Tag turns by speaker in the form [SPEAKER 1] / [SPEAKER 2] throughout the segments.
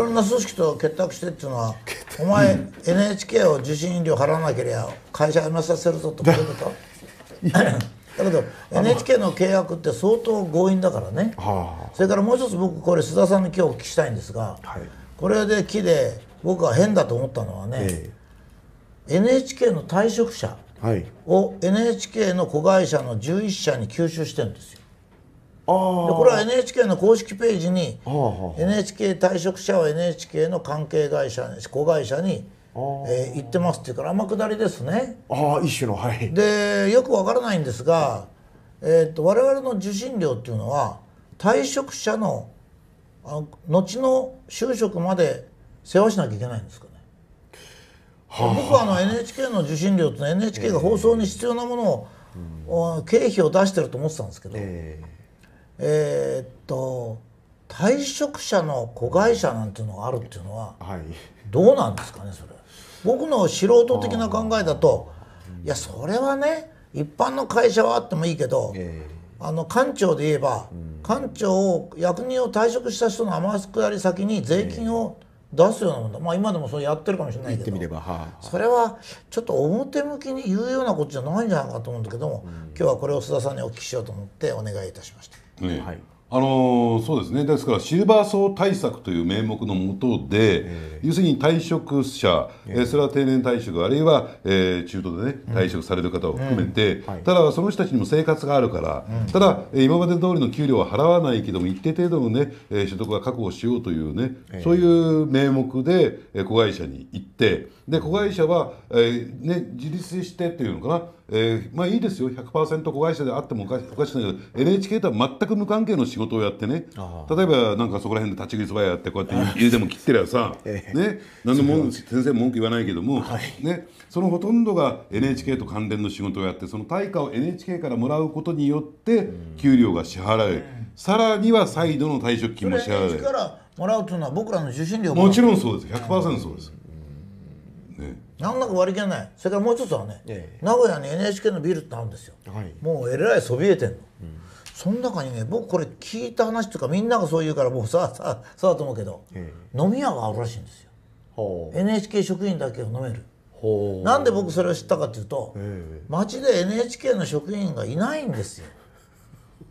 [SPEAKER 1] いろんな組織と結託してっていうのは、お前、NHK を受信料払わなければ会社辞めさせるぞとかいうこと だけど NHK の契約って相当強引だからね、それからもう一つ僕これ須田さんに今日お聞きしたいんですが、はい、これで木で僕は変だと思ったのはね、え NHK の退職者を NHK の子会社の11社に吸収してるんですよ。これは NHK の公式ページに NHK 退職者は NHK の関係会社子会社にえ行ってますっていうから天下りですねああ一種のはいでよくわからないんですが、えーと、我々の受信料っていうのは退職者のあ後の就職まで世話しなきゃいけないんですかね、はあ、僕はあの NHK の受信料っていうのは NHK が放送に必要なものを、経費を出してると思ってたんですけど、えーえー、っと退職者の子会社なんていうのがあるっていうのは、どうなんですかねそれ僕の素人的な考えだといやそれはね一般の会社はあってもいいけど、えー、あの官庁で言えば、うん、官庁を役人を退職した人の天下り先に税金を、出すようなもんだまあ今でもそれやってるかもしれないけど、ははそれはちょっと表向きに言うようなことじゃないんじゃないかと思うんだけども、うん、今日はこれを須田さんにお聞きしようと思ってお願いいたしまし
[SPEAKER 2] た。ね、はいあのそうですねですからシルバー層対策という名目のもとで、えー、要するに退職者、えー、それは定年退職あるいは、えー、中途で、ね、退職される方を含めて、はい、ただその人たちにも生活があるから、うん、ただ、えー、今まで通りの給料は払わないけども一定程度の、ねえー、所得は確保しようというね、えー、そういう名目で、えー、子会社に行ってで子会社は、えーね、自立してっていうのかなえー、まあいいですよ100%子会社であってもおかしおかしないけど NHK とは全く無関係の仕事をやってね例えばなんかそこら辺で立ち食いそばやってこうやって家でも切ってりゃさ、ええ、ね、何でも先生文句言わないけども、はい、ね、そのほとんどが NHK と関連の仕事をやってその対価を NHK からもらうことによって給料が支払え、うさらには再度の退職金も支払わ
[SPEAKER 1] れもらうというのは僕らの受信料もちろんそうです100%そうです。ねなんなく割り切れないそれからもう一つはね、ええ、名古屋に NHK のビルってあるんですよ、はい、もうえらいそびえてんの、うん、その中にね僕これ聞いた話とかみんながそう言うからもうさあ さあそうだと思うけど、え、飲み屋があるらしいんですよ NHK 職員だけが飲めるなんで僕それを知ったかっていうと、街で NHK の職員がいないんですよ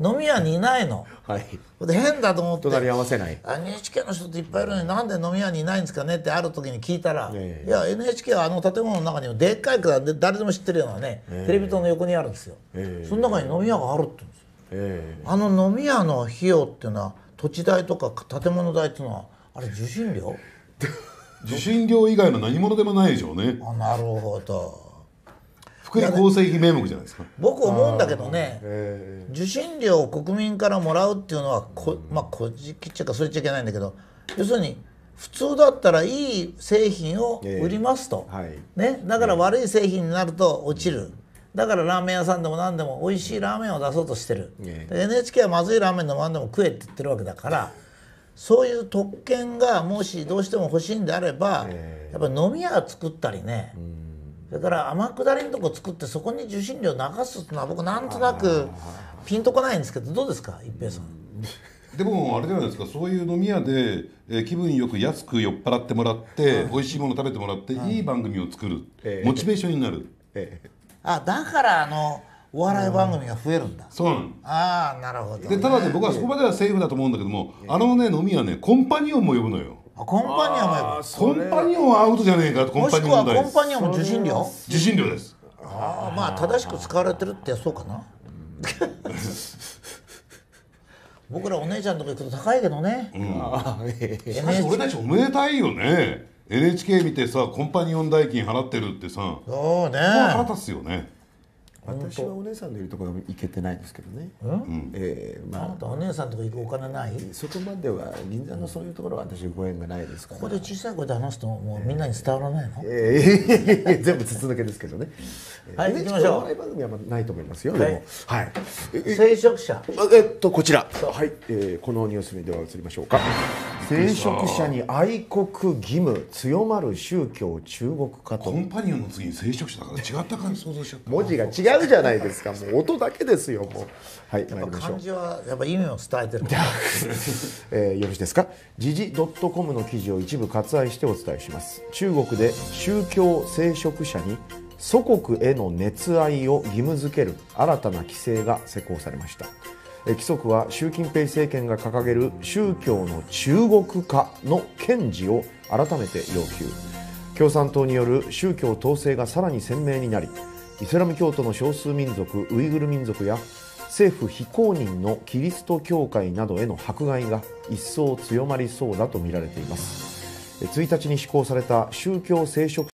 [SPEAKER 1] 飲み屋にいないの。はい、で変だと思って隣合わせない NHK の人っていっぱいいるのになんで飲み屋にいないんですかねってある時に聞いたら、えー、いや NHK はあの建物の中にもでっかいから誰でも知ってるようなね、えー、テレビ塔の横にあるんですよ、えー、その中に飲み屋があるって言うんですよ、あの飲み屋の費用っていうのは土地代とか建物代っていうのはあれ受信
[SPEAKER 2] 料 受信料以外の何物でもないでしょうねあなるほど
[SPEAKER 1] 福利厚生費名目じゃないですか僕思うんだけどね、えー、受信料を国民からもらうっていうのはこ、まあ、こじきっちゃかそれちゃいけないんだけど要するに普通だったらいい製品を売りますと、えーはい、ね、だから悪い製品になると落ちる。だからラーメン屋さんでも何でも美味しいラーメンを出そうとしてる、えー、NHK はまずいラーメンでも何でも食えって言ってるわけだからそういう特権がもしどうしても欲しいんであれば、やっぱり飲み屋作ったりね、うんそれから天下りのとこ作ってそこに受信料流すっていうのは僕なんとなくピンとこないんですけどどうですか一平さん。
[SPEAKER 2] でもあれじゃないですかそういう飲み屋で、えー、気分よく安く酔っ払ってもらって、うい、美味しいもの食べてもらって、いい番組を作る、えー、モチベーションになる、えー、
[SPEAKER 1] あだからあのお笑い番組が増えるんだ、うん、そうああなるほど、ね、で
[SPEAKER 2] ただね僕はそこまではセーフだと思うんだけども、あのね飲み屋ねコンパニオンも呼ぶのよコンパニ
[SPEAKER 1] オンはコンパニオンはアウトじゃねえかコンパニオンはコンパニオンも受信料受信料ですああまあ正しく使われてるってそうかな 僕らお姉ちゃんとか行くと高いけどね、うん、しかし俺たちおめ
[SPEAKER 2] でたいよね NHK 見てさコンパニオン代金払ってるってさ
[SPEAKER 1] そうね腹立つよね私はお姉さんのいるところ行けてないですけどね、うんえーまあ、あなたお姉さんとか行くお金ないそこまでは銀座のそういうところは私ご縁がないですからここで小さい声で話すともうみんなに伝わらないの、えー、全部筒抜けですけどねはい行きましょうお笑い番組はないと思いますよ、はい、でも、はい、聖職者えっとこちらはい、えー、このニュースにでは移りましょうか聖職者に愛国義務強まる宗教中国化とコンパニオンの次に聖職者だから違った感じ想像しちゃった文字が違うじゃないですかもう音だけですよもうはいやっぱ漢字はやっぱ意味を伝えてる、えー、よろしいですか時事 .com の記事を一部割愛してお伝えします中国で宗教聖職者に祖国への熱愛を義務付ける新たな規制が施行されました規則は習近平政権が掲げる宗教の中国化の堅持を改めて要求共産党による宗教統制がさらに鮮明になりイスラム教徒の少数民族ウイグル民族や政府非公認のキリスト教会などへの迫害が一層強まりそうだとみられています1日に施行された宗教聖職